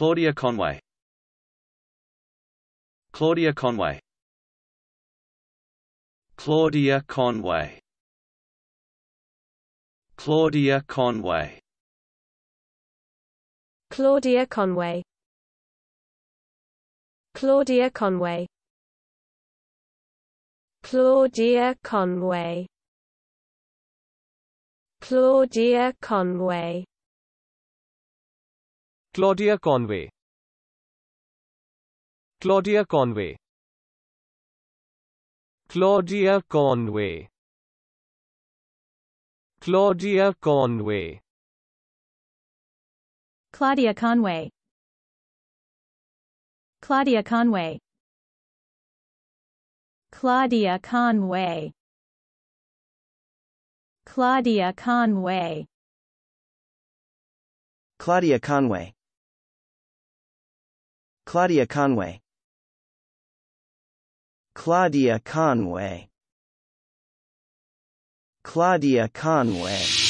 Claudia Conway Claudia Conway Claudia Conway Claudia Conway Claudia Conway Claudia Conway Claudia Conway Claudia Conway Claudia Conway Claudia Conway Claudia Conway Claudia Conway Claudia Conway Claudia Conway Claudia Conway Claudia Conway Claudia Conway Claudia Conway Claudia Conway Claudia Conway